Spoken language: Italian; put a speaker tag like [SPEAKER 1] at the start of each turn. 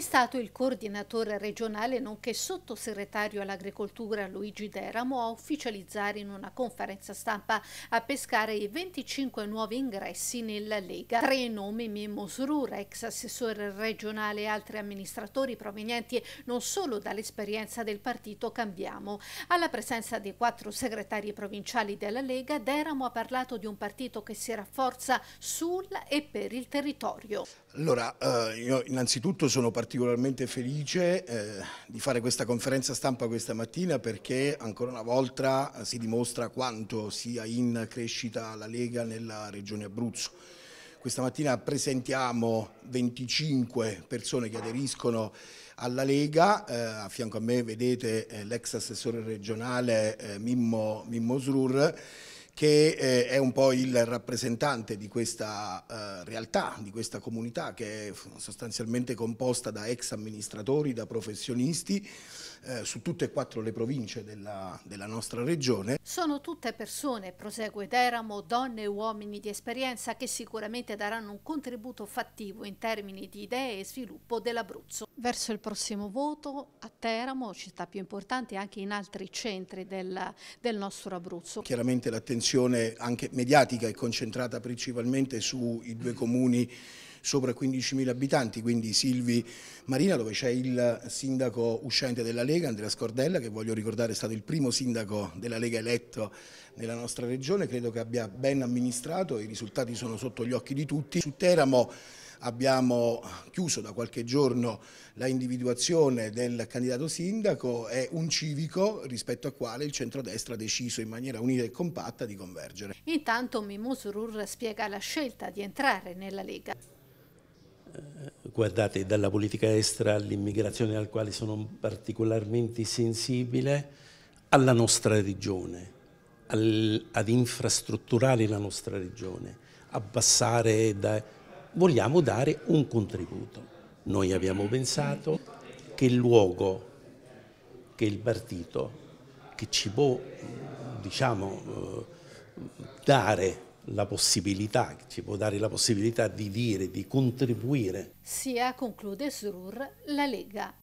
[SPEAKER 1] è stato il coordinatore regionale nonché sottosegretario all'agricoltura Luigi Deramo a ufficializzare in una conferenza stampa a pescare i 25 nuovi ingressi nella Lega. Tre nomi Mimmo Srur, ex assessore regionale e altri amministratori provenienti non solo dall'esperienza del partito Cambiamo. Alla presenza dei quattro segretari provinciali della Lega, Deramo ha parlato di un partito che si rafforza sul e per il territorio.
[SPEAKER 2] Allora, eh, io innanzitutto sono partito particolarmente felice eh, di fare questa conferenza stampa questa mattina perché ancora una volta si dimostra quanto sia in crescita la Lega nella regione Abruzzo. Questa mattina presentiamo 25 persone che aderiscono alla Lega, eh, a fianco a me vedete eh, l'ex assessore regionale eh, Mimmo, Mimmo Srur, che eh, è un po' il rappresentante di questa eh, realtà, di questa comunità che è sostanzialmente composta da ex amministratori, da professionisti eh, su tutte e quattro le province della, della nostra regione.
[SPEAKER 1] Sono tutte persone, prosegue Teramo, donne e uomini di esperienza che sicuramente daranno un contributo fattivo in termini di idee e sviluppo dell'Abruzzo. Verso il prossimo voto a Teramo, città più importante anche in altri centri del, del nostro Abruzzo.
[SPEAKER 2] Chiaramente l'attenzione l'attenzione anche mediatica è concentrata principalmente sui due comuni sopra 15.000 abitanti, quindi Silvi Marina dove c'è il sindaco uscente della Lega, Andrea Scordella, che voglio ricordare è stato il primo sindaco della Lega eletto nella nostra regione, credo che abbia ben amministrato, i risultati sono sotto gli occhi di tutti. Su Teramo abbiamo chiuso da qualche giorno la individuazione del candidato sindaco, è un civico rispetto al quale il centrodestra ha deciso in maniera unita e compatta di convergere.
[SPEAKER 1] Intanto Mimmo Surur spiega la scelta di entrare nella Lega.
[SPEAKER 3] Eh, guardate, dalla politica estera all'immigrazione al quale sono particolarmente sensibile, alla nostra regione, al, ad infrastrutturare la nostra regione, abbassare da, vogliamo dare un contributo. Noi abbiamo pensato che il luogo, che il partito, che ci può diciamo, eh, dare la possibilità, ci può dare la possibilità di dire, di contribuire.
[SPEAKER 1] Sia eh, conclude Srur la Lega.